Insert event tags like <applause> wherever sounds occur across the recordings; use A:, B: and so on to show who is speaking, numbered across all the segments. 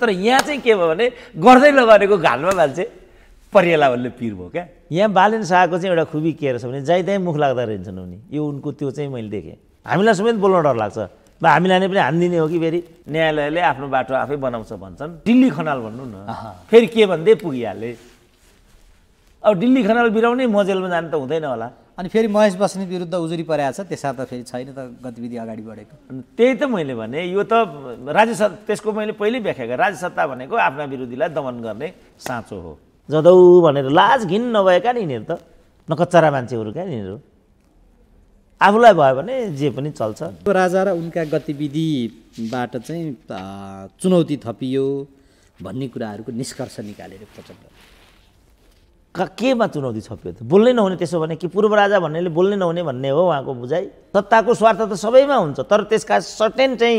A: तर यहाँ चाहिँ के भयो भने गर्दै नगरेको घालमा मान्छे परियाला भन्ने पिर भयो क्या यहाँ बालेन शाहको चाहिँ एउटा खुबी के रहेछ भने जाइदाइ मुख लाग्दा रहेछन् उनी यो उनको त्यो चाहिँ मैले देखेँ हामीलाई समेत बोल्न डर लाग्छ बा हामीलाई नै पनि हानिदिने हो कि फेरि न्यायालयले आफ्नो बाटो आफै बनाउँछ भन्छन् दिल्ली खनाल भन्नु न फेरि के भन्दै पुगिहाले अब दिल्ली खनाल बिराउने म जेलमा जानु त हुँदैन होला अनि फेरि महेश बस्नेत विरुद्ध उजुरी परेको छ त्यसमा त फेरि छैन त गतिविधि अगाडि बढेको त्यही त मैले भने यो त राज्य सत्ता त्यसको मैले पहिल्यै व्याख्या गरेँ राज्य सत्ता भनेको आफ्ना विरोधीलाई दमन गर्ने साँचो हो जदौ भनेर लाज घिन नभएका नि यिनीहरू त न कच्चारा मान्छेहरू क्या यिनीहरू आफूलाई भयो भने जे पनि
B: चल्छ राजा र उनका गतिविधिबाट चाहिँ चुनौती थपियो भन्ने कुराहरूको निष्कर्ष निकालेर प्रचण्ड केमा
A: चुनौती छप्यो त बोल्नै नहुने त्यसो भने कि पूर्व राजा भन्नेले बोल्नै नहुने भन्ने हो उहाँको बुझाइ सत्ताको स्वार्थ त सबैमा हुन्छ तर त्यसका सर्टेन चाहिँ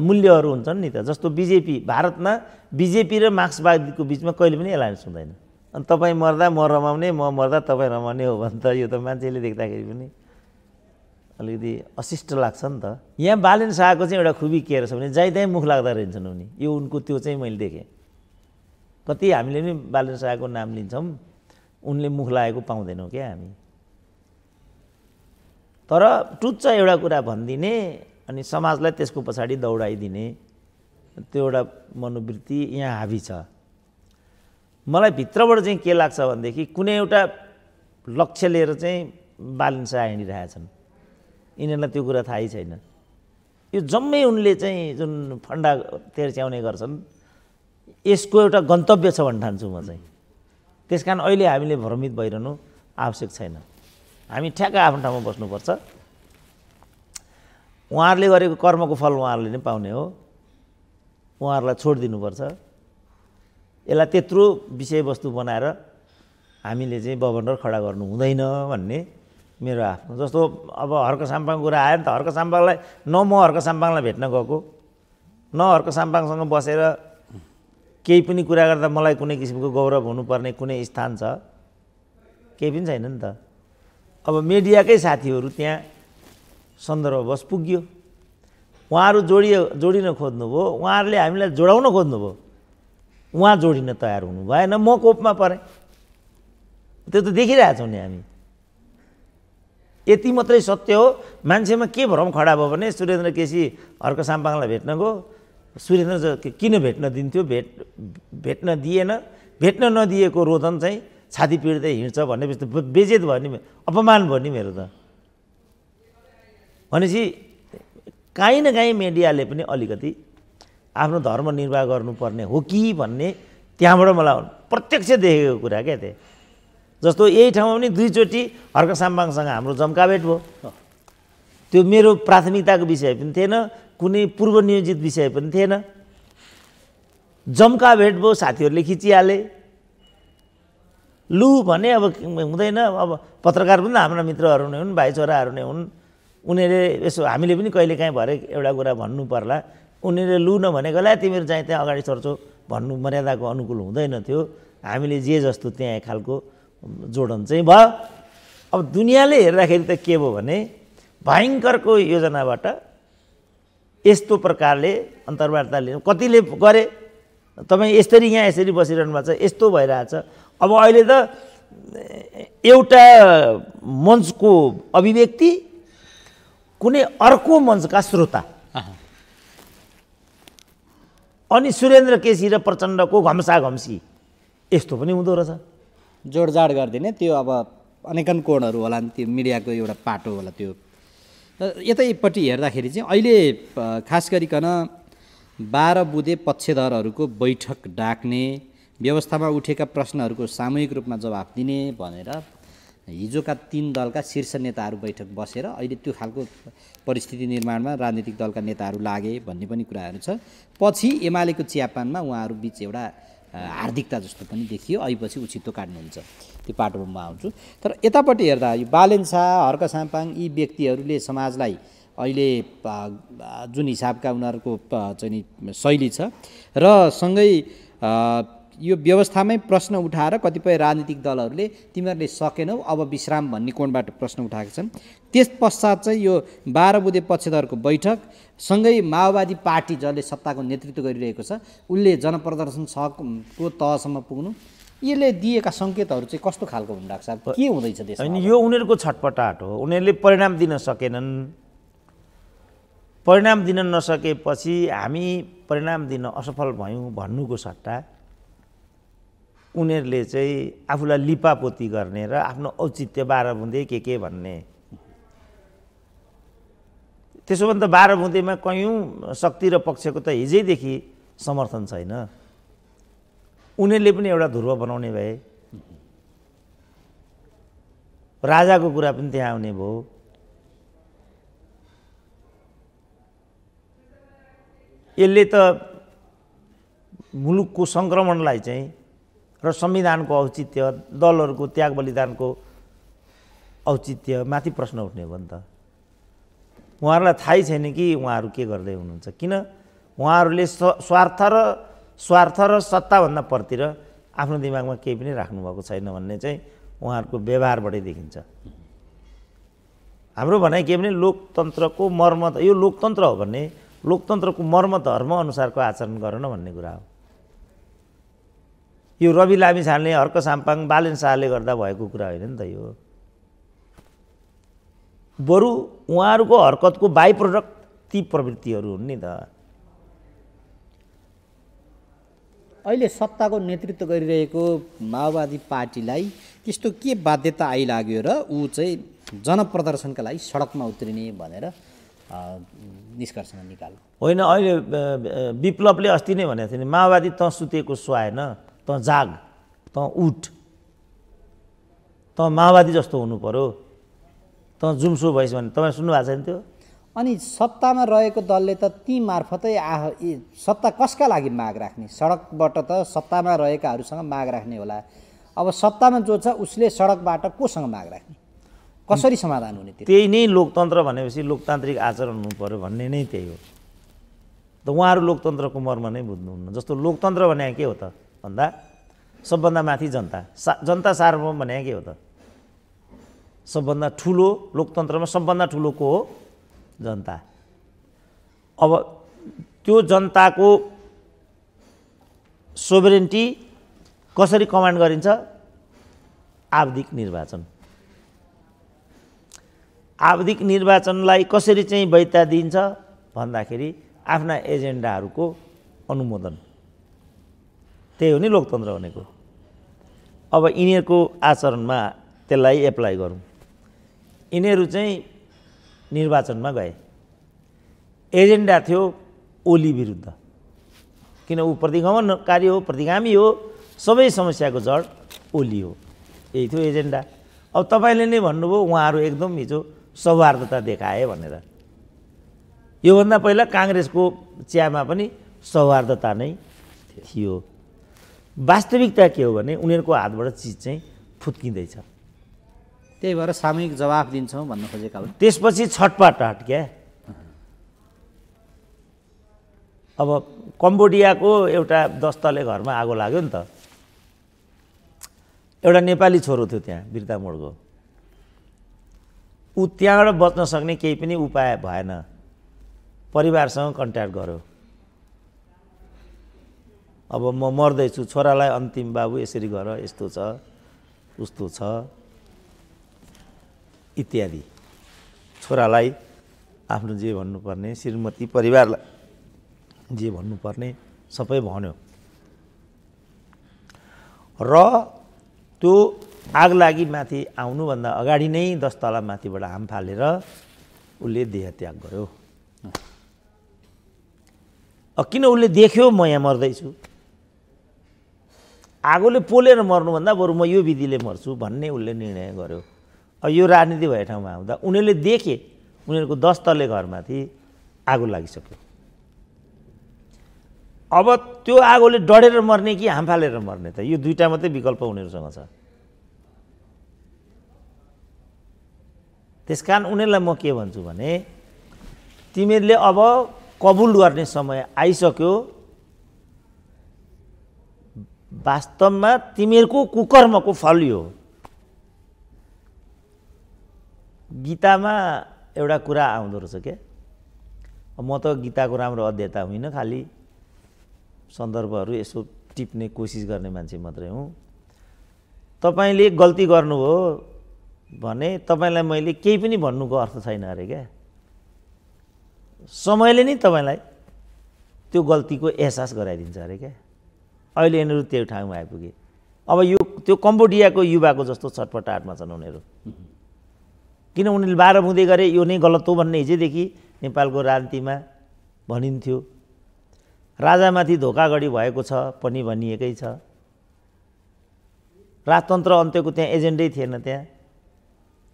A: मूल्यहरू हुन्छन् नि त जस्तो बिजेपी भारतमा बिजेपी र मार्क्सवादीको बिचमा कहिले पनि एलायन्स हुँदैन अनि तपाईँ मर्दा म रमाउने म मर्दा तपाईँ रमाउने हो भने त यो त मान्छेले देख्दाखेरि पनि अलिकति अशिष्ट लाग्छ नि त यहाँ बालेन शाहको चाहिँ एउटा खुबी के रहेछ भने जाइदाइ मुख लाग्दा रहेछन् उनी यो उनको त्यो चाहिँ मैले देखेँ कति हामीले पनि बालेन शाहको नाम लिन्छौँ उनले मुख लागेको पाउँदैनौँ क्या हामी तर टुच्च एउटा कुरा भनिदिने अनि समाजलाई त्यसको पछाडि दौडाइदिने त्यो एउटा मनोवृत्ति यहाँ हाबी छ मलाई भित्रबाट चाहिँ के लाग्छ भनेदेखि कुनै एउटा लक्ष्य लिएर चाहिँ बालिन्सा हिँडिरहेछन् यिनीहरूलाई त्यो कुरा थाहै छैन यो जम्मै उनले चाहिँ जुन फन्डा तेर्स्याउने गर्छन् यसको एउटा गन्तव्य छ भन्ने ठान्छु म चाहिँ त्यस कारण अहिले हामीले भ्रमित भइरहनु आवश्यक छैन हामी ठ्याक्क आफ्नो ठाउँमा बस्नुपर्छ उहाँहरूले गरेको कर्मको फल उहाँहरूले नै पाउने हो उहाँहरूलाई छोड छोडिदिनुपर्छ यसलाई त्यत्रो विषयवस्तु बनाएर हामीले चाहिँ बबन्डर खडा गर्नु हुँदैन भन्ने मेरो आफ्नो जस्तो अब हर्क साम्पाङको कुरा आयो नि त हर्क साम्पाङलाई न म हर्क साम्पाङलाई भेट्न गएको न हर्क साम्पाङसँग बसेर केही पनि कुरा गर्दा मलाई कुनै किसिमको गौरव हुनुपर्ने कुनै स्थान छ केही पनि छैन नि त अब मिडियाकै साथीहरू त्यहाँ सन्दर्भवश पुग्यो उहाँहरू जोडियो जोडिन खोज्नुभयो उहाँहरूले हामीलाई जोडाउन खोज्नुभयो उहाँ जोडिन तयार हुनु भएन म कोपमा परेँ त्यो त देखिरहेछौँ नि हामी यति मात्रै सत्य हो मान्छेमा के भ्रम खडा भयो भने सुरेन्द्र केसी अर्को साम्पाङलाई भेट्न गयो सूर्येन्द्र किन भेट्न दिन्थ्यो भेट भेट्न दिएन भेट्न नदिएको रोदन चाहिँ छाती पिँढ्दै हिँड्छ भन्ने बिस्तो बेजेत भयो नि अपमान भयो नि मेरो त भनेपछि काहीँ न काहीँ मिडियाले पनि अलिकति आफ्नो धर्म निर्वाह गर्नुपर्ने हो कि भन्ने त्यहाँबाट मलाई प्रत्यक्ष देखेको कुरा क्या त्यहाँ जस्तो यही ठाउँमा पनि दुईचोटि हर्क साम्बाङसँग हाम्रो भेट भयो त्यो मेरो प्राथमिकताको विषय पनि थिएन कुनै पूर्वनियोजित विषय पनि थिएन जम्का भेट भयो साथीहरूले खिचिहाले लु भने अब हुँदैन अब पत्रकार पनि हाम्रा मित्रहरू नै हुन् भाइ छोराहरू नै हुन् उनीहरूले यसो हामीले पनि कहिले काहीँ भरे एउटा कुरा भन्नु पर्ला उनीहरूले लु नभनेकोलाई तिमीहरू चाहिँ त्यहाँ अगाडि सर्छौ भन्नु मर्यादाको अनुकूल हुँदैन थियो हामीले जे जस्तो त्यहाँ खालको जोडन चाहिँ भयो अब दुनियाँले हेर्दाखेरि त के भयो भने भयङ्करको योजनाबाट यस्तो प्रकारले अन्तर्वार्ता लिनु कतिले गरे तपाईँ यसरी यहाँ यसरी बसिरहनु भएको छ यस्तो भइरहेछ अब अहिले त एउटा मञ्चको अभिव्यक्ति कुनै अर्को मञ्चका श्रोता अनि सुरेन्द्र
B: केसी र प्रचण्डको घम्सा घम्सी यस्तो पनि हुँदो रहेछ जोडजाड गरिदिने त्यो अब अनेकन कोणहरू होला नि त्यो मिडियाको एउटा पाटो होला त्यो यतैपट्टि हेर्दाखेरि चाहिँ अहिले खास गरिकन बाह्र बुधे पक्षधरहरूको बैठक डाक्ने व्यवस्थामा उठेका प्रश्नहरूको सामूहिक रूपमा जवाफ दिने भनेर हिजोका तिन दलका शीर्ष नेताहरू बैठक बसेर अहिले त्यो खालको परिस्थिति निर्माणमा राजनीतिक दलका नेताहरू लागे भन्ने पनि कुराहरू छ पछि एमालेको चियापानमा उहाँहरू बिच एउटा हार्दिकता जस्तो पनि देखियो अहिलेपछि उछितो काट्नुहुन्छ त्यो पाटोमा म आउँछु तर यतापट्टि हेर्दा यो बालेन्सा हर्क साम्पाङ यी व्यक्तिहरूले समाजलाई अहिले जुन हिसाबका उनीहरूको चाहिँ शैली छ र सँगै यो व्यवस्थामै प्रश्न उठाएर कतिपय राजनीतिक दलहरूले तिमीहरूले सकेनौ अब विश्राम भन्ने कोणबाट प्रश्न उठाएका छन् त्यस पश्चात चाहिँ यो बाह्र बुधे पक्षधरको बैठक सँगै माओवादी पार्टी जसले सत्ताको नेतृत्व गरिरहेको छ उसले जनप्रदर्शन सहको तहसम्म पुग्नु यसले दिएका सङ्केतहरू चाहिँ कस्तो खालको हुन छ के हुँदैछ त्यसमा होइन
A: यो उनीहरूको छटपटाट हो उनीहरूले परिणाम दिन सकेनन् परिणाम दिन नसकेपछि हामी परिणाम दिन असफल भयौँ भन्नुको सट्टा उनीहरूले चाहिँ आफूलाई लिपापोती गर्ने र आफ्नो औचित्य बाह्र बुँदे के के भन्ने त्यसो भने त बाह्र बुँदेमा कयौँ शक्ति र पक्षको त हिजैदेखि समर्थन छैन उनीहरूले पनि एउटा ध्रुव बनाउने भए राजाको कुरा पनि त्यहाँ आउने भयो यसले त मुलुकको सङ्क्रमणलाई चाहिँ र संविधानको औचित्य दलहरूको त्याग बलिदानको औचित्य माथि प्रश्न उठ्ने हो नि त उहाँहरूलाई थाहै छैन कि उहाँहरू के गर्दै हुनुहुन्छ किन उहाँहरूले स्वार्थ र स्वार्थ र सत्ताभन्दा प्रतिर आफ्नो दिमागमा केही पनि राख्नुभएको छैन भन्ने चाहिँ उहाँहरूको व्यवहारबाटै देखिन्छ हाम्रो भनाइ के भने लोकतन्त्रको मर्म यो लोकतन्त्र हो भने लोकतन्त्रको मर्म धर्म अनुसारको आचरण गर भन्ने कुरा हो यो रवि लामी छाल्ने हर्क साम्पाङ बालेन शाहले गर्दा भएको कुरा होइन नि त यो बरु उहाँहरूको हरकतको बाई
B: प्रडक्ट ती प्रवृत्तिहरू हुन् नि त अहिले सत्ताको नेतृत्व गरिरहेको माओवादी पार्टीलाई त्यस्तो के बाध्यता आइलाग्यो र ऊ चाहिँ जनप्रदर्शनका लागि सडकमा उत्रिने भनेर निष्कर्षमा निकाल्नु
A: होइन अहिले विप्लवले अस्ति नै भनेको थियो नि माओवादी त सुतेको सुहाएन तँ जाग तँ उठ तँ माओवादी जस्तो हुनु पऱ्यो तँ जुम्सो भइस भने तपाईँ सुन्नुभएको छैन त्यो
B: अनि सत्तामा रहेको दलले त ती मार्फतै आ सत्ता कसका लागि माग राख्ने सडकबाट त सत्तामा रहेकाहरूसँग माग राख्ने होला अब सत्तामा जो छ उसले सडकबाट कोसँग माग राख्ने कसरी समाधान हुने
A: त्यही नै लोकतन्त्र भनेपछि लोकतान्त्रिक आचरण हुनु पऱ्यो भन्ने नै त्यही हो त उहाँहरू लोकतन्त्रको मर्म नै बुझ्नुहुन्न जस्तो लोकतन्त्र भने के हो त भन्दा सबभन्दा माथि जनता सा जनता सार्वभौम भने के हो त सबभन्दा ठुलो लोकतन्त्रमा सबभन्दा ठुलो को हो जनता अब त्यो जनताको सोभरेन्टी कसरी कमान्ड गरिन्छ आवधिक निर्वाचन आवधिक निर्वाचनलाई कसरी चाहिँ वैधता दिइन्छ भन्दाखेरि आफ्ना एजेन्डाहरूको अनुमोदन त्यही हो नि लोकतन्त्र भनेको अब यिनीहरूको आचरणमा त्यसलाई एप्लाई गरौँ यिनीहरू चाहिँ निर्वाचनमा गए एजेन्डा थियो ओली विरुद्ध किन ऊ प्रतिगमनकारी हो प्रतिगामी हो सबै समस्याको जड ओली हो यही थियो एजेन्डा अब तपाईँले नै भन्नुभयो उहाँहरू एकदम हिजो सौहार्दता देखाए भनेर योभन्दा पहिला काङ्ग्रेसको चियामा पनि सौहार्दता नै थियो वास्तविकता के हो भने उनीहरूको हातबाट चिज चाहिँ फुत्किँदैछ त्यही
B: भएर सामूहिक जवाफ दिन्छौँ भन्न खोजेका
A: हो त्यसपछि छटपाटाट क्या अब कम्बोडियाको एउटा तले घरमा आगो लाग्यो नि त एउटा नेपाली छोरो थियो त्यहाँ बिर्ता मोडको ऊ त्यहाँबाट बच्न सक्ने केही पनि उपाय भएन परिवारसँग कन्ट्याक्ट गर्यो अब म मर्दैछु छोरालाई अन्तिम बाबु यसरी गर यस्तो छ उस्तो छ इत्यादि छोरालाई आफ्नो जे भन्नुपर्ने श्रीमती परिवारलाई जे भन्नुपर्ने सबै भन्यो र त्यो आग लागि माथि आउनुभन्दा अगाडि नै दस तला माथिबाट हाम फालेर उसले देहत्याग गर्यो किन उसले देख्यो म यहाँ मर्दैछु आगोले पोलेर मर्नुभन्दा बरु म यो विधिले मर्छु भन्ने उसले निर्णय गर्यो अब यो राजनीति भए ठाउँमा आउँदा उनीहरूले देखे उनीहरूको दस तले घरमाथि आगो लागिसक्यो अब त्यो आगोले डढेर मर्ने कि हाम मर्ने त यो दुइटा मात्रै विकल्प उनीहरूसँग छ त्यस कारण उनीहरूलाई म के भन्छु भने तिमीहरूले अब कबुल गर्ने समय आइसक्यो वास्तवमा तिमीहरूको कुकर्मको फल यो गीतामा एउटा कुरा आउँदो रहेछ क्या म त गीताको राम्रो अध्ययता होइन खालि सन्दर्भहरू यसो टिप्ने कोसिस गर्ने मान्छे मात्रै हुँ तपाईँले गल्ती गर्नुभयो भने तपाईँलाई मैले केही पनि भन्नुको अर्थ छैन अरे क्या समयले नै तपाईँलाई त्यो गल्तीको एहसास गराइदिन्छ अरे क्या अहिले यिनीहरू त्यो ठाउँमा आइपुगे अब यो त्यो कम्बोडियाको युवाको जस्तो छटपटाटमा छन् उनीहरू किन उनीहरूले बाह्र बुँदै गरे यो नै गलत हो भन्ने हिजैदेखि नेपालको राजनीतिमा भनिन्थ्यो राजामाथि धोकागढी भएको छ पनि भनिएकै छ राजतन्त्र अन्त्यको त्यहाँ एजेन्डै थिएन त्यहाँ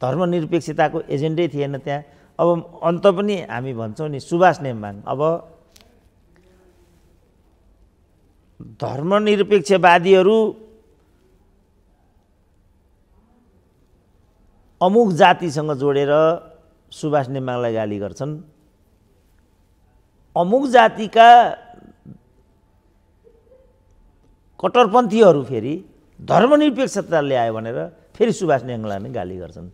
A: धर्मनिरपेक्षताको एजेन्डै थिएन त्यहाँ अब अन्त पनि हामी भन्छौँ नि सुभाष नेम्बाङ अब धर्मनिरपेक्षवादीहरू अमुक जातिसँग जोडेर सुभाष नेमाङलाई गाली गर्छन् अमुक जातिका कट्टरपन्थीहरू फेरि धर्मनिरपेक्षता ल्यायो भनेर फेरि सुभाष नेमाङलाई नै गाली गर्छन्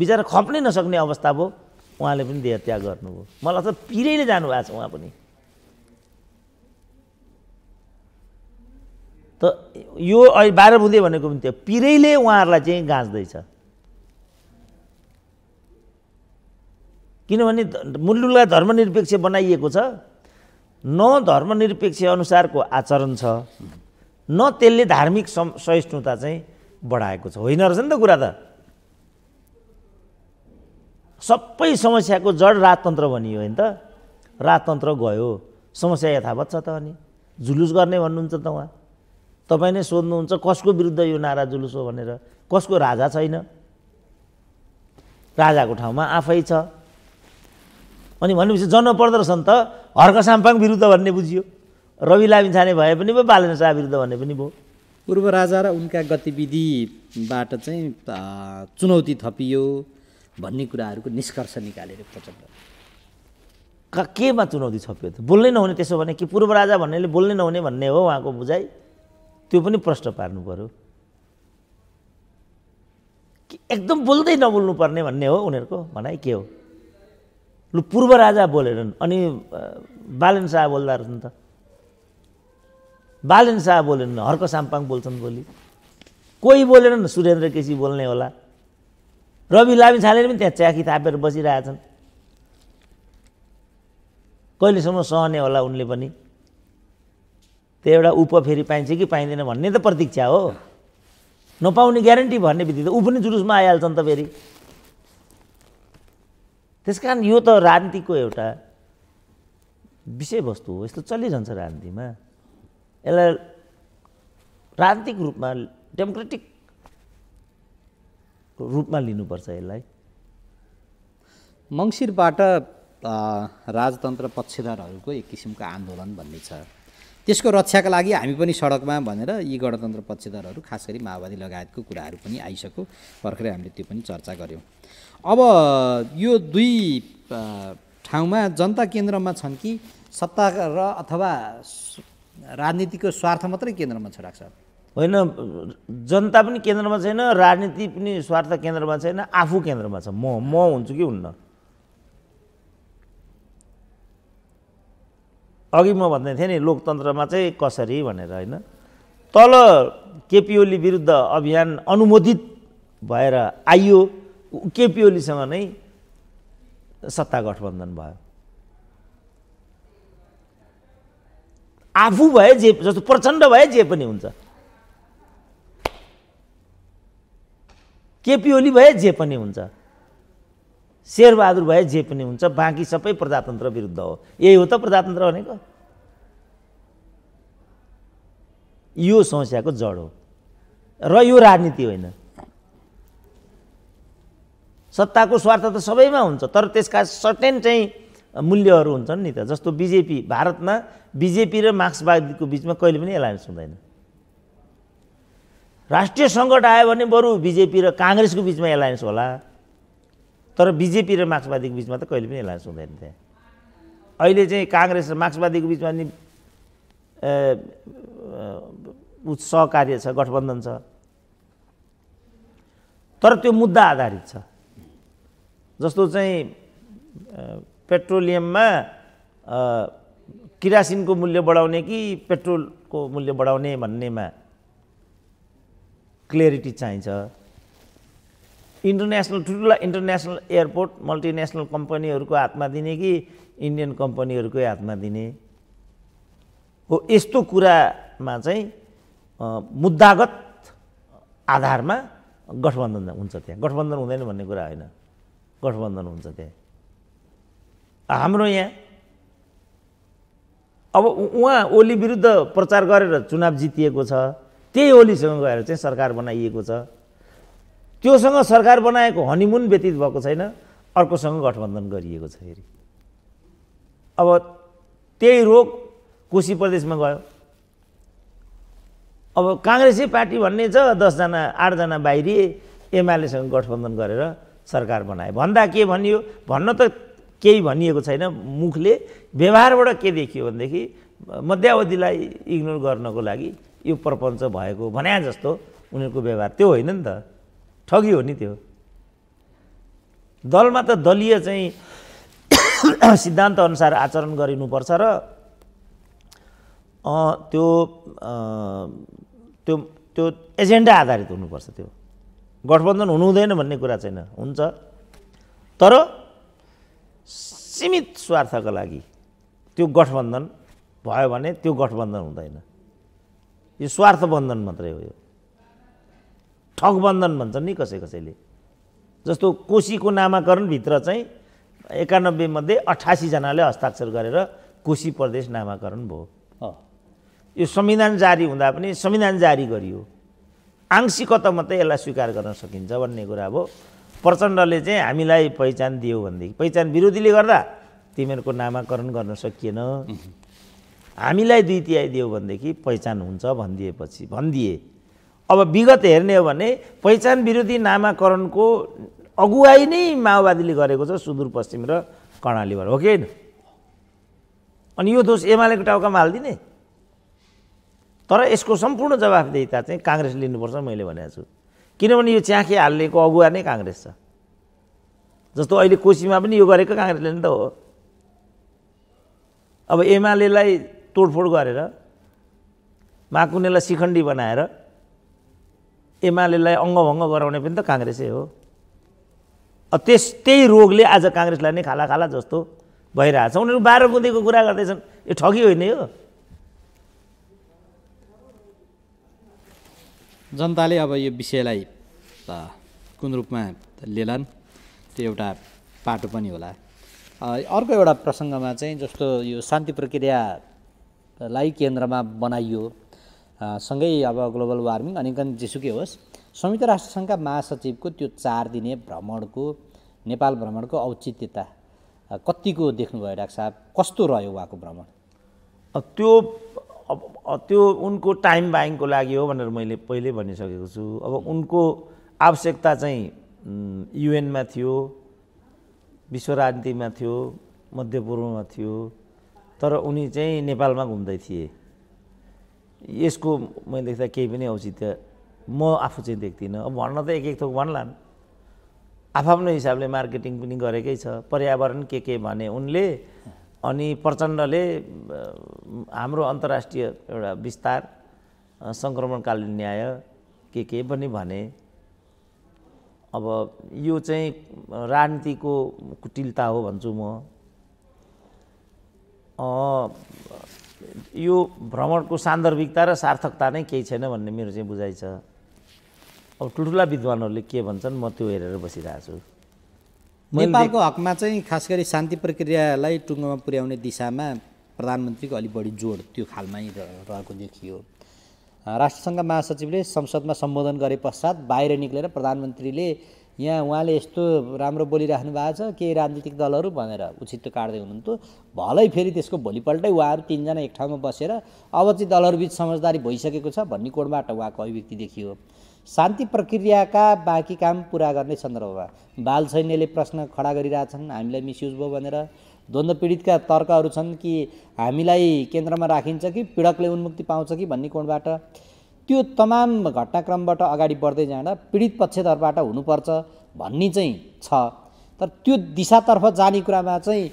A: बिचरा खप्नै नसक्ने अवस्था भयो उहाँले पनि देहत्याग गर्नुभयो मलाई त पिरैले जानुभएको छ उहाँ पनि त यो अहिले बाह्र बुँदे भनेको पनि त्यो पिरैले उहाँहरूलाई चाहिँ गाँच्दैछ किनभने मुलुकलाई धर्मनिरपेक्ष बनाइएको छ न धर्मनिरपेक्ष अनुसारको आचरण छ न त्यसले धार्मिक सहिष्णुता चाहिँ बढाएको छ होइन रहेछ नि त कुरा त सबै समस्याको जड राजतन्त्र भनियो होइन त राजतन्त्र गयो समस्या यथावत छ त अनि जुलुस गर्ने भन्नुहुन्छ त उहाँ तपाईँ नै सोध्नुहुन्छ कसको विरुद्ध यो नारा जुलुस हो भनेर कसको राजा छैन राजाको ठाउँमा आफै छ अनि भनेपछि जनप्रदर्शन त हर्क साम्पाङ विरुद्ध भन्ने बुझियो रवि लामिछाने
B: भए पनि भयो बालन शाह विरुद्ध भन्ने पनि भयो पूर्व राजा र उनका गतिविधिबाट चाहिँ चुनौती थपियो भन्ने कुराहरूको निष्कर्ष निकालेर प्रचण्ड
A: केमा चुनौती थपियो त बोल्नै नहुने त्यसो भने कि पूर्व राजा भन्नेले बोल्नै नहुने भन्ने हो उहाँको बुझाइ त्यो पनि प्रश्न पार्नु पऱ्यो एकदम बोल्दै नबोल्नु पर्ने भन्ने हो उनीहरूको भनाइ के हो लु पूर्व राजा बोलेनन् अनि बालन शाह बोल्दा रहेछन् त बालन शाह बोलेनन् हर्क साम्पाङ बोल्छन् बोली कोही बोलेनन् सुरेन्द्र केसी बोल्ने होला रवि लामी छाले पनि त्यहाँ च्याखी थापेर बसिरहेछन् कहिलेसम्म सहने होला उनले पनि त्यो एउटा उप फेरि पाइन्छ कि पाइँदैन भन्ने त प्रतीक्षा हो नपाउने ग्यारेन्टी भन्ने बित्तिकै ऊ पनि जुलुसमा आइहाल्छ नि त फेरि त्यस कारण यो त राजनीतिको एउटा विषयवस्तु हो यस्तो चलिरहन्छ राजनीतिमा यसलाई राजनीतिक रूपमा डेमोक्रेटिक
B: रूपमा लिनुपर्छ यसलाई मङ्सिरबाट राजतन्त्र पक्षधारहरूको एक किसिमको आन्दोलन भन्ने छ त्यसको रक्षाका लागि हामी पनि सडकमा भनेर यी गणतन्त्र पक्षधरहरू खास गरी माओवादी लगायतको कुराहरू पनि आइसक्यो भर्खरै हामीले त्यो पनि चर्चा गऱ्यौँ अब यो दुई ठाउँमा जनता केन्द्रमा छन् कि सत्ता र अथवा राजनीतिको स्वार्थ मात्रै केन्द्रमा छ होइन जनता पनि केन्द्रमा छैन राजनीति
A: पनि स्वार्थ केन्द्रमा छैन आफू केन्द्रमा छ म म हुन्छु कि हुन्न अघि म भन्दै थिएँ नि लोकतन्त्रमा चाहिँ कसरी भनेर होइन तल केपिओली विरुद्ध अभियान अनुमोदित भएर आइयो केपिओलीसँग नै सत्ता गठबन्धन भयो आफू भए जे जस्तो प्रचण्ड भए जे पनि हुन्छ केपी ओली भए जे पनि हुन्छ शेरबहादुर भए जे पनि हुन्छ बाँकी सबै प्रजातन्त्र विरुद्ध हो यही हो त प्रजातन्त्र भनेको यो समस्याको जड हो र यो राजनीति होइन सत्ताको स्वार्थ त सबैमा हुन्छ तर त्यसका सर्टेन चाहिँ मूल्यहरू हुन्छन् नि त जस्तो बिजेपी भारतमा बिजेपी र मार्क्सवादीको बिचमा कहिले पनि एलायन्स हुँदैन राष्ट्रिय सङ्कट आयो भने बरु बिजेपी र काङ्ग्रेसको बिचमा एलायन्स होला तर बिजेपी र मार्क्सवादीको बिचमा त कहिले पनि एलायन्स हुँदैन थिएँ अहिले चाहिँ काङ्ग्रेस र मार्क्सवादीको बिचमा नि सहकार्य छ गठबन्धन छ तर त्यो मुद्दा आधारित छ जस्तो चाहिँ पेट्रोलियममा किरासिनको मूल्य बढाउने कि पेट्रोलको मूल्य बढाउने भन्नेमा क्लियरिटी चाहिन्छ इन्टरनेसनल ठुल्ठुला इन्टरनेसनल एयरपोर्ट मल्टिनेसनल कम्पनीहरूको हातमा दिने कि इन्डियन कम्पनीहरूकै हातमा दिने हो यस्तो कुरामा चाहिँ मुद्दागत आधारमा गठबन्धन हुन्छ त्यहाँ गठबन्धन हुँदैन भन्ने कुरा होइन गठबन्धन हुन्छ त्यहाँ हाम्रो यहाँ अब उहाँ ओली विरुद्ध प्रचार गरेर चुनाव जितिएको छ त्यही ओलीसँग गएर चाहिँ सरकार बनाइएको छ त्योसँग सरकार बनाएको हनिमुन व्यतीत भएको छैन अर्कोसँग गठबन्धन गरिएको छ फेरि अब त्यही रोग कोशी प्रदेशमा गयो अब काङ्ग्रेसी पार्टी भन्ने छ दसजना आठजना बाहिरिए एमालेसँग गठबन्धन गरेर सरकार बनाए भन्दा के भनियो भन्न त केही भनिएको छैन मुखले व्यवहारबाट के देखियो भनेदेखि मध्यावधिलाई इग्नोर गर्नको लागि यो प्रपञ्च भएको भने जस्तो उनीहरूको व्यवहार त्यो होइन नि त ठगी हो नि त्यो दलमा त दलीय चाहिँ <coughs> सिद्धान्त अनुसार आचरण गरिनुपर्छ र त्यो त्यो त्यो एजेन्डा आधारित हुनुपर्छ त्यो गठबन्धन हुनु हुँदैन भन्ने कुरा छैन हुन्छ तर सीमित स्वार्थको लागि त्यो गठबन्धन भयो भने त्यो गठबन्धन हुँदैन यो स्वार्थ बन्धन मात्रै हो यो ठगबन्धन भन्छन् नि कसै कसैले जस्तो कोशीको नामाकरणभित्र चाहिँ एकानब्बेमध्ये अठासीजनाले हस्ताक्षर गरेर कोशी प्रदेश नामाकरण भयो यो संविधान जारी हुँदा पनि संविधान जारी गरियो आंशिकता मात्रै यसलाई स्वीकार गर्न सकिन्छ भन्ने कुरा अब प्रचण्डले चाहिँ हामीलाई पहिचान दियो भनेदेखि पहिचान विरोधीले गर्दा तिमीहरूको नामाकरण गर्न सकिएन हामीलाई दुई तिहाई दियो भनेदेखि पहिचान हुन्छ भनिदिएपछि भनिदिए अब विगत हेर्ने हो भने पहिचान विरोधी नामाकरणको अगुवाई नै माओवादीले गरेको छ सुदूरपश्चिम र कर्णालीबाट हो कि होइन अनि यो दोष एमालेको टाउकामा हालिदिने तर यसको सम्पूर्ण जवाफदेहिता चाहिँ काङ्ग्रेस लिनुपर्छ मैले भनेको छु किनभने यो च्याखे हाल्नेको अगुवा नै काङ्ग्रेस छ जस्तो अहिले कोसीमा पनि यो गरेको काङ्ग्रेसले नि त हो अब एमालेलाई तोडफोड गरेर माकुनेलाई शिखण्डी बनाएर एमालेलाई अङ्गभङ्ग गराउने पनि त काङ्ग्रेसै हो त्यस त्यही रोगले आज काङ्ग्रेसलाई नै खाला खाला जस्तो भइरहेछ उनीहरू बाह्र बुँदेको कुरा गर्दैछन् यो ठगी होइन यो
B: जनताले अब यो विषयलाई कुन रूपमा लिएलान् त्यो एउटा पाटो पनि होला अर्को एउटा प्रसङ्गमा चाहिँ जस्तो यो शान्ति प्रक्रियालाई केन्द्रमा बनाइयो सँगै अब ग्लोबल वार्मिङ अनि अनिकन जेसुकै होस् संयुक्त राष्ट्रसङ्घका महासचिवको त्यो चार दिने भ्रमणको नेपाल भ्रमणको औचित्यता कतिको देख्नुभयो डाक्टर साहब कस्तो रह्यो उहाँको भ्रमण त्यो त्यो
A: उनको टाइम बाइङको लागि हो भनेर मैले पहिल्यै भनिसकेको छु अब उनको आवश्यकता चाहिँ युएनमा थियो विश्व राजनीतिमा थियो मध्यपूर्वमा थियो तर उनी चाहिँ नेपालमा घुम्दै थिए यसको मैले देख्दा केही पनि औचित्य म आफू चाहिँ देख्दिनँ अब भन्न त एक एक थोक भन्लान् आफआफ्नो हिसाबले मार्केटिङ पनि गरेकै छ पर्यावरण के के भने उनले अनि प्रचण्डले हाम्रो अन्तर्राष्ट्रिय एउटा विस्तार सङ्क्रमणकालीन न्याय के के पनि भने अब यो चाहिँ राजनीतिको कुटिलता हो भन्छु म यो भ्रमणको सान्दर्भिकता र सार्थकता नै केही छैन भन्ने मेरो चाहिँ बुझाइ छ अब ठुल्ठुला विद्वानहरूले के भन्छन् म त्यो हेरेर बसिरहेको छु
B: नेपालको हकमा चाहिँ खास गरी शान्ति प्रक्रियालाई टुङ्गोमा पुर्याउने दिशामा प्रधानमन्त्रीको अलिक बढी जोड त्यो खालमै रहेको देखियो राष्ट्रसङ्घ महासचिवले संसदमा सम्बोधन गरे पश्चात बाहिर निक्लेर प्रधानमन्त्रीले यहाँ उहाँले यस्तो राम्रो बोलिराख्नु भएको छ केही राजनीतिक दलहरू भनेर उचित काट्दै हुनुहुन्थ्यो भलै फेरि त्यसको भोलिपल्टै उहाँहरू तिनजना एक ठाउँमा बसेर अब चाहिँ दलहरूबिच समझदारी भइसकेको छ भन्ने कोणबाट उहाँको अभिव्यक्ति देखियो शान्ति प्रक्रियाका बाँकी काम पुरा गर्ने सन्दर्भमा बाल सैन्यले प्रश्न खडा गरिरहेछन् हामीलाई मिसयुज भयो भनेर द्वन्द्व पीडितका तर्कहरू छन् कि हामीलाई केन्द्रमा राखिन्छ कि पीडकले उन्मुक्ति पाउँछ कि भन्ने कोणबाट त्यो तमाम घटनाक्रमबाट अगाडि बढ्दै जाँदा पीडित पक्षधरबाट हुनुपर्छ भन्ने चाहिँ छ तर त्यो दिशातर्फ जाने कुरामा चाहिँ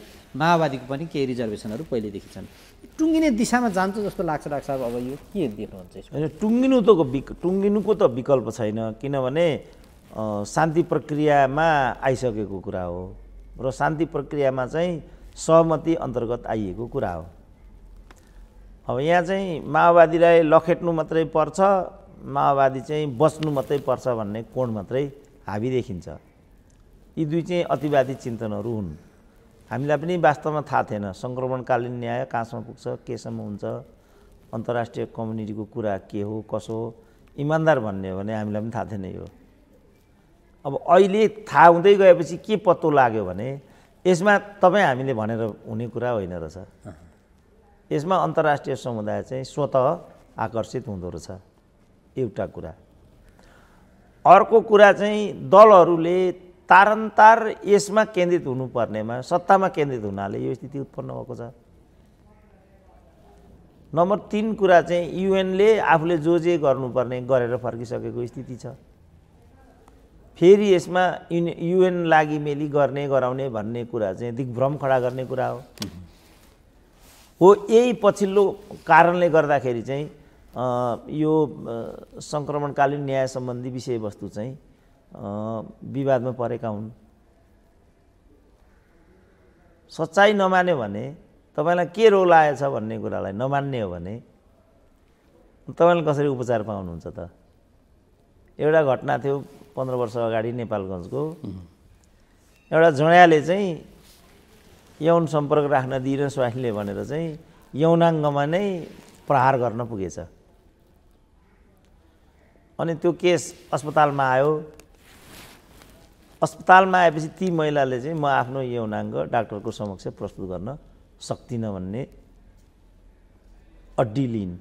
B: माओवादीको पनि केही रिजर्भेसनहरू पहिल्यैदेखि छन् टुङ्गिने दिशामा जान्छ जस्तो लाग्छ डाक्टर साहब अब यो के देख्नुहुन्छ
A: टुङ्गिनु त टुङ्गिनुको त विकल्प छैन किनभने शान्ति प्रक्रियामा आइसकेको कुरा हो र शान्ति प्रक्रियामा चाहिँ सहमति अन्तर्गत आइएको कुरा हो अब यहाँ चाहिँ माओवादीलाई लखेट्नु मात्रै पर्छ माओवादी चाहिँ बस्नु मात्रै पर्छ भन्ने कोण मात्रै हाबी देखिन्छ यी दुई चाहिँ अतिवादी चिन्तनहरू हुन् हामीलाई पनि वास्तवमा थाहा थिएन सङ्क्रमणकालीन न्याय कहाँसम्म पुग्छ केसम्म हुन्छ अन्तर्राष्ट्रिय कम्युनिटीको कुरा के हो कसो हो इमान्दार भन्ने हो भने हामीलाई पनि थाहा थिएन यो अब अहिले थाहा हुँदै गएपछि के पत्तो लाग्यो भने यसमा तपाईँ हामीले भनेर हुने कुरा होइन रहेछ यसमा अन्तर्राष्ट्रिय समुदाय चाहिँ स्वत आकर्षित हुँदो रहेछ एउटा कुरा अर्को कुरा चाहिँ दलहरूले तारन्तार यसमा केन्द्रित हुनुपर्नेमा सत्तामा केन्द्रित हुनाले यो स्थिति उत्पन्न भएको छ नम्बर तिन कुरा चाहिँ युएनले आफूले जो जे गर्नुपर्ने गरेर फर्किसकेको स्थिति छ फेरि यसमा युएन लागि मेली गर्ने गराउने भन्ने कुरा चाहिँ दिग्भ्रम खडा गर्ने कुरा हो हो यही पछिल्लो कारणले गर्दाखेरि चाहिँ यो सङ्क्रमणकालीन न्याय सम्बन्धी विषयवस्तु चाहिँ विवादमा परेका हुन् सच्चाइ नमान्यो भने तपाईँलाई के रोग लागेको छ भन्ने कुरालाई नमान्ने हो भने तपाईँले कसरी उपचार पाउनुहुन्छ त एउटा घटना थियो पन्ध्र वर्ष अगाडि नेपालगञ्जको एउटा झुँड्याले चाहिँ यौन सम्पर्क राख्न दिन स्वास्नीले भनेर चाहिँ यौनाङ्गमा नै प्रहार गर्न पुगेछ अनि त्यो केस अस्पतालमा आयो अस्पतालमा आएपछि ती महिलाले चाहिँ म आफ्नो यौनाङ्ग डाक्टरको समक्ष प्रस्तुत गर्न सक्दिनँ भन्ने अड्डी लिइन्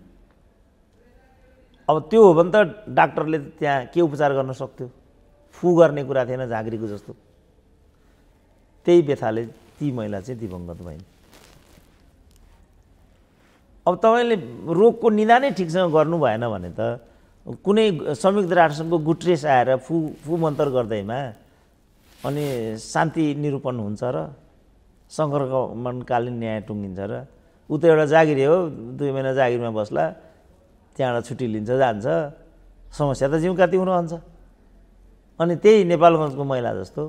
A: अब त्यो हो भने त डाक्टरले त्यहाँ के उपचार गर्न सक्थ्यो फु गर्ने कुरा थिएन झाँक्रीको जस्तो त्यही व्यथाले ती महिला चाहिँ दिवंगत भइन् अब तपाईँले रोगको निदानै ठिकसँग गर्नु भएन भने त कुनै संयुक्त राष्ट्रसङ्घको गुट्रेस आएर फु फु मन्तर गर्दैमा अनि शान्ति निरूपण हुन्छ र सङ्क्रमणकालीन न्याय टुङ्गिन्छ र ऊ त एउटा जागिर हो दुई महिना जागिरमा बस्ला त्यहाँबाट छुट्टी लिन्छ जान्छ समस्या त जिउकाती हुनु रहन्छ अनि त्यही नेपालगञ्जको महिला जस्तो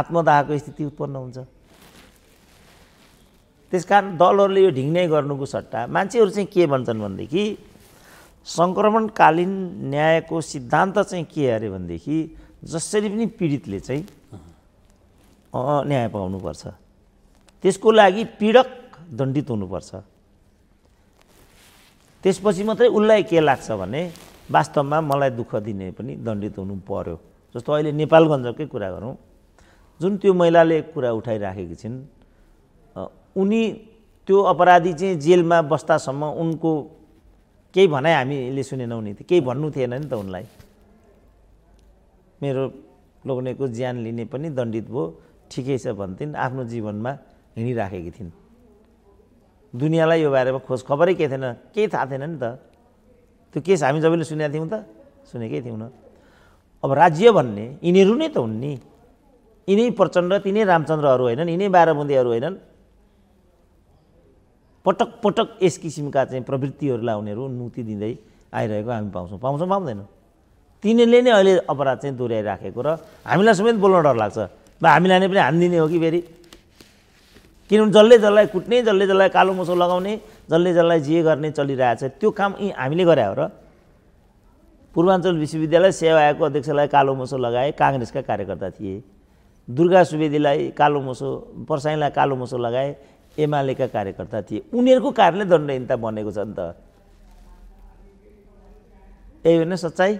A: आत्मदाहको स्थिति उत्पन्न हुन्छ त्यस कारण दलहरूले यो ढिङ्गै गर्नुको सट्टा मान्छेहरू चाहिँ के भन्छन् भनेदेखि सङ्क्रमणकालीन न्यायको सिद्धान्त चाहिँ के अरे भनेदेखि जसरी पनि पीडितले चाहिँ न्याय पाउनुपर्छ त्यसको लागि पीडक दण्डित हुनुपर्छ त्यसपछि मात्रै उसलाई के लाग्छ भने वास्तवमा मलाई दुःख दिने पनि दण्डित हुनु पर्यो जस्तो अहिले नेपालगञ्जकै कुरा गरौँ जुन त्यो महिलाले कुरा उठाइराखेकी छिन् उनी त्यो अपराधी चाहिँ जेलमा बस्दासम्म उनको केही भनाइ हामीले सुनेनौँ नि केही भन्नु थिएन नि त उनलाई मेरो लोग्नेको ज्यान लिने पनि दण्डित भयो ठिकै छ भन्थिन् आफ्नो जीवनमा हिँडिराखेकी थिइन् दुनियाँलाई यो बारेमा खोज खबरै के थिएन केही थाहा थिएन नि त त्यो केस हामी जबले सुनेका थियौँ त सुनेकै थियौँ न अब राज्य भन्ने यिनीहरू नै त हुन् नि यिनै प्रचण्ड तिनै रामचन्द्रहरू होइनन् यिनै बुन्दीहरू होइनन् पटक पटक यस किसिमका चाहिँ प्रवृत्तिहरूलाई उनीहरू नुति दिँदै आइरहेको हामी पाउँछौँ पाउँछौँ पाउँदैनौँ तिनीहरूले नै अहिले अपराध चाहिँ दोहोऱ्याइराखेको र हामीलाई समेत बोल्न डर लाग्छ बा हामीलाई नै पनि हानिदिने हो कि फेरि किनभने जसले जसलाई कुट्ने जसले जसलाई कालो मुसो लगाउने जसले जसलाई जे गर्ने चलिरहेछ त्यो काम यी हामीले गरे हो र पूर्वाञ्चल विश्वविद्यालय सेवा आयोगको अध्यक्षलाई कालो मुसो लगाए काङ्ग्रेसका कार्यकर्ता थिए दुर्गा सुवेदीलाई कालो मुसो पर्साईलाई कालो मुसो लगाए एमालेका कार्यकर्ता थिए उनीहरूको कारणले दण्डहीनता बनेको छ नि त ए होइन सच्चाइ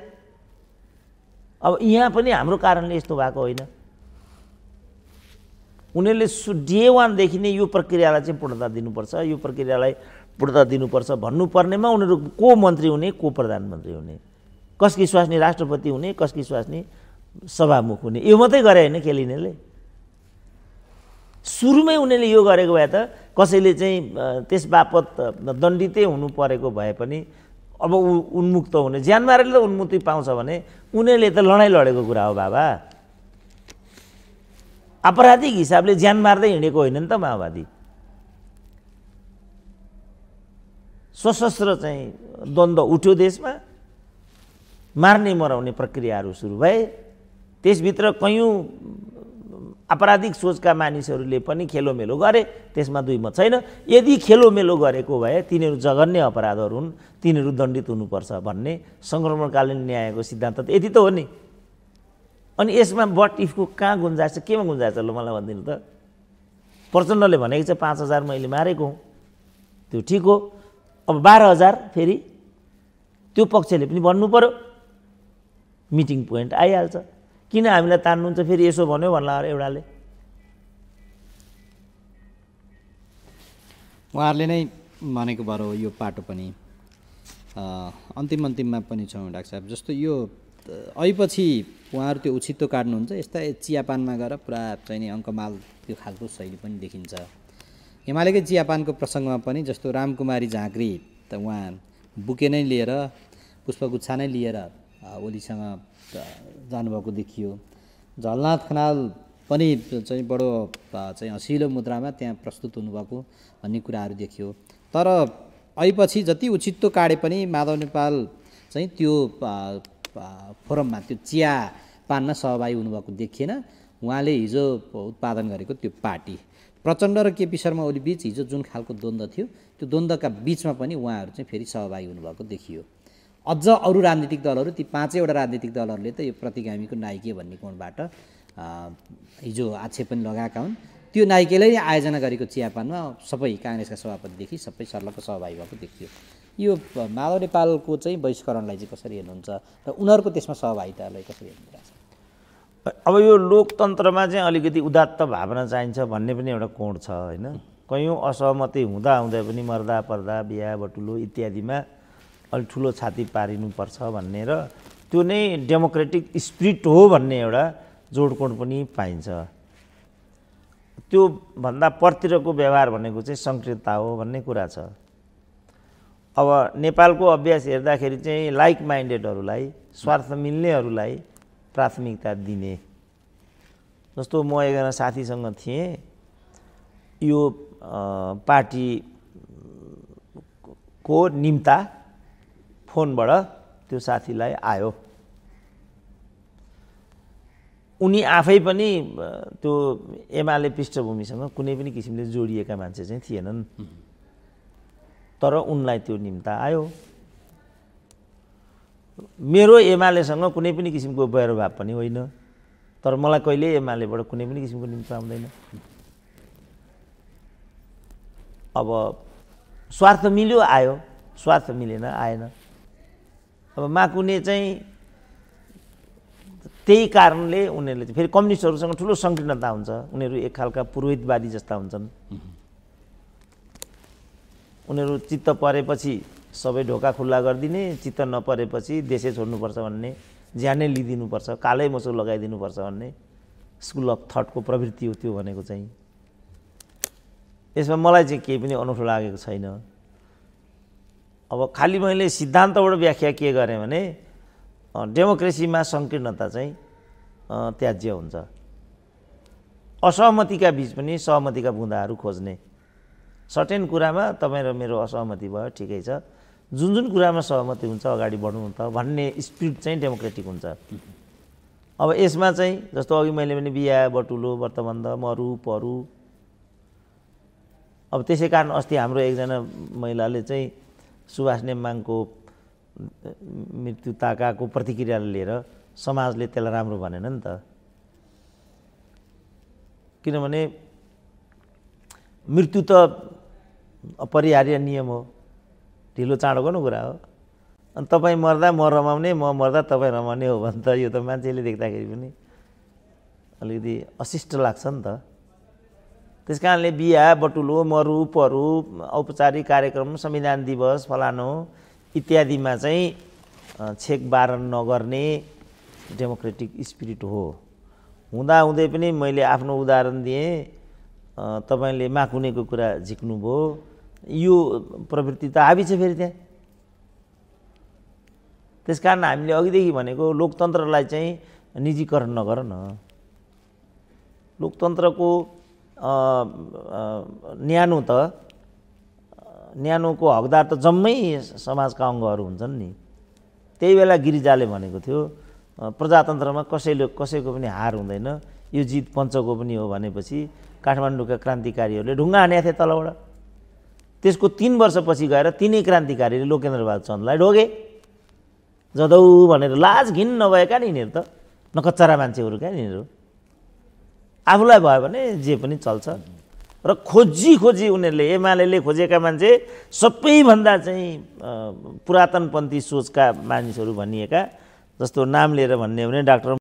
A: अब यहाँ पनि हाम्रो कारणले यस्तो भएको होइन उनीहरूले सु डे वानदेखि नै यो प्रक्रियालाई चाहिँ पूर्णता दिनुपर्छ यो प्रक्रियालाई पूर्णता दिनुपर्छ भन्नुपर्नेमा उनीहरू को मन्त्री हुने को प्रधानमन्त्री हुने कसकी स्वास्नी राष्ट्रपति हुने कसकी स्वास्नी सभामुख हुने यो मात्रै गरे होइन केलिनेले सुरुमै उनीहरूले यो गरेको भए त कसैले चाहिँ त्यस बापत दण्डितै हुनु परेको भए पनि अब उ उन्मुक्त हुने ज्यान त उन्मुक्ति पाउँछ भने उनीहरूले त लडाइँ लडेको कुरा हो बाबा आपराधिक हिसाबले ज्यान मार्दै हिँडेको होइन नि त माओवादी सशस्त्र चाहिँ द्वन्द्व उठ्यो देशमा मार्ने मराउने प्रक्रियाहरू सुरु भए त्यसभित्र कयौँ आपराधिक सोचका मानिसहरूले पनि खेलोमेलो गरे त्यसमा दुई मत छैन यदि खेलोमेलो गरेको भए तिनीहरू जघन्य अपराधहरू हुन् तिनीहरू दण्डित हुनुपर्छ भन्ने सङ्क्रमणकालीन न्यायको सिद्धान्त त यति त हो नि अनि यसमा बट इफको कहाँ गुन्जाएछ छ केमा गुन्जाएछ ल मलाई भनिदिनु त प्रचण्डले भनेको छ पाँच हजार मैले मारेको हुँ त्यो ठिक हो अब बाह्र हजार फेरि त्यो पक्षले पनि भन्नु पऱ्यो मिटिङ पोइन्ट आइहाल्छ किन हामीलाई तान्नुहुन्छ फेरि यसो भन्यो भन्ला एउटाले
B: उहाँहरूले नै भनेको भर हो यो पाटो पनि अन्तिम अन्तिममा पनि छौँ डाक्टर साहब जस्तो यो अहिपछि उहाँहरू त्यो उछित्तो काट्नुहुन्छ यस्ता चियापानमा गएर पुरा चाहिँ अङ्कमाल त्यो खालको शैली पनि देखिन्छ हिमालयकै चियापानको प्रसङ्गमा पनि जस्तो रामकुमारी झाँक्री त उहाँ बुके नै लिएर पुष्पगुच्छा नै लिएर ओलीसँग जानुभएको देखियो झलनाथ खनाल पनि चाहिँ बडो चाहिँ हँसिलो मुद्रामा त्यहाँ प्रस्तुत हुनुभएको भन्ने कुराहरू देखियो तर अहिपछि जति उचित्तो काडे पनि माधव नेपाल चाहिँ त्यो फोरममा त्यो चिया पान्न सहभागी हुनुभएको देखिएन उहाँले हिजो उत्पादन गरेको त्यो पार्टी प्रचण्ड र केपी शर्मा ओली बिच हिजो जुन खालको द्वन्द्व थियो त्यो द्वन्द्वका बिचमा पनि उहाँहरू चाहिँ फेरि सहभागी हुनुभएको देखियो अझ अरू राजनीतिक दलहरू ती पाँचैवटा राजनीतिक दलहरूले त यो प्रतिगामीको नाइके भन्ने कोणबाट हिजो आक्षेप पनि लगाएका हुन् त्यो नाइकेले नै आयोजना गरेको चियापानमा सबै काङ्ग्रेसका सभापतिदेखि सबै सर्लको सहभागी भएको देखियो यो माधव नेपालको चाहिँ बहिष्करणलाई चाहिँ कसरी हेर्नुहुन्छ र उनीहरूको त्यसमा सहभागितालाई कसरी हेर्नुहुन्छ
A: अब यो लोकतन्त्रमा चाहिँ अलिकति उदात्त भावना चाहिन्छ भन्ने पनि एउटा कोण छ होइन कयौँ असहमति हुँदा हुँदै पनि मर्दा पर्दा बिहा बटुलो इत्यादिमा अलिक ठुलो छाती पारिनुपर्छ भन्ने र त्यो नै डेमोक्रेटिक स्पिरिट हो भन्ने एउटा जोडकोण पनि पाइन्छ त्योभन्दा परतिरको व्यवहार भनेको चाहिँ सङ्क्रियता हो भन्ने कुरा छ अब नेपालको अभ्यास हेर्दाखेरि चाहिँ लाइक माइन्डेडहरूलाई स्वार्थ मिल्नेहरूलाई प्राथमिकता दिने जस्तो म एकजना साथीसँग थिएँ यो पार्टी को निम्ता फोनबाट त्यो साथीलाई आयो उनी आफै पनि त्यो एमाले पृष्ठभूमिसँग कुनै पनि किसिमले जोडिएका मान्छे चाहिँ थिएनन् तर उनलाई त्यो निम्ता आयो मेरो एमालेसँग कुनै पनि किसिमको व्यरभाव पनि होइन तर मलाई कहिले एमालेबाट कुनै पनि किसिमको निम्ता आउँदैन अब स्वार्थ मिल्यो आयो स्वार्थ मिलेन आएन अब माकुने चाहिँ त्यही कारणले उनीहरूले फेरि कम्युनिस्टहरूसँग ठुलो सङ्कीर्णता हुन्छ उनीहरू एक खालका पुरोहितवादी जस्ता हुन्छन् उनीहरू चित्त परेपछि सबै ढोका खुल्ला गरिदिने चित्त नपरेपछि देशै छोड्नुपर्छ भन्ने ज्यानै लिइदिनुपर्छ कालै मसो लगाइदिनुपर्छ भन्ने स्कुल अफ थटको प्रवृत्ति हो त्यो भनेको चाहिँ यसमा मलाई चाहिँ केही पनि अनौठो लागेको छैन अब खालि मैले सिद्धान्तबाट व्याख्या के गरेँ भने डेमोक्रेसीमा सङ्कीर्णता चाहिँ त्याज्य हुन्छ असहमतिका बिच पनि सहमतिका बुँदाहरू खोज्ने सर्टेन कुरामा तपाईँ र मेरो असहमति भयो ठिकै छ जुन जुन कुरामा सहमति हुन्छ अगाडि बढ्नु त भन्ने स्पिड चाहिँ डेमोक्रेटिक हुन्छ अब यसमा चाहिँ जस्तो अघि मैले पनि बिहा बटुलो वर्तबन्ध मरु परु अब त्यसै कारण अस्ति हाम्रो एकजना महिलाले चाहिँ सुभाष नेम्बाङको मृत्युताकाको ताकाको लिएर समाजले त्यसलाई राम्रो भनेन नि त किनभने मृत्यु त अपरिहार्य नियम हो ढिलो चाँडो गर्नु कुरा हो अनि तपाईँ मर्दा म रमाउने म मर्दा तपाईँ रमाउने हो भने त यो त मान्छेले देख्दाखेरि पनि अलिकति अशिष्ट लाग्छ नि त त्यस कारणले बिहा बटुलो मरु परु औपचारिक कार्यक्रम संविधान दिवस फलानो इत्यादिमा चाहिँ छेक बार नगर्ने डेमोक्रेटिक स्पिरिट हो हुँदाहुँदै पनि मैले आफ्नो उदाहरण दिएँ तपाईँले माकुनेको कुरा झिक्नुभयो यो प्रवृत्ति त हाबी छ फेरि त्यहाँ त्यस कारण हामीले अघिदेखि भनेको लोकतन्त्रलाई चाहिँ निजीकरण नगर न लोकतन्त्रको न्यानो त न्यानोको हकदार त जम्मै समाजका अङ्गहरू हुन्छन् नि त्यही बेला गिरिजाले भनेको थियो प्रजातन्त्रमा कसैले कसैको पनि हार हुँदैन यो जित पञ्चको पनि हो भनेपछि काठमाडौँका क्रान्तिकारीहरूले ढुङ्गा हानेको थिए तलबाट त्यसको तिन वर्षपछि गएर तिनै क्रान्तिकारीले लोकेन्द्रबहादुर चन्दलाई ढोगे जदौ भनेर लाज घिन नभएका नि यिनीहरू त नकच्चरा मान्छेहरू क्या यिनीहरू आफूलाई भयो भने जे पनि चल्छ र खोजी खोजी उनीहरूले एमाले खोजेका मान्छे सबैभन्दा चाहिँ पुरातनपन्थी सोचका मानिसहरू भनिएका जस्तो नाम लिएर भन्ने हो भने डाक्टर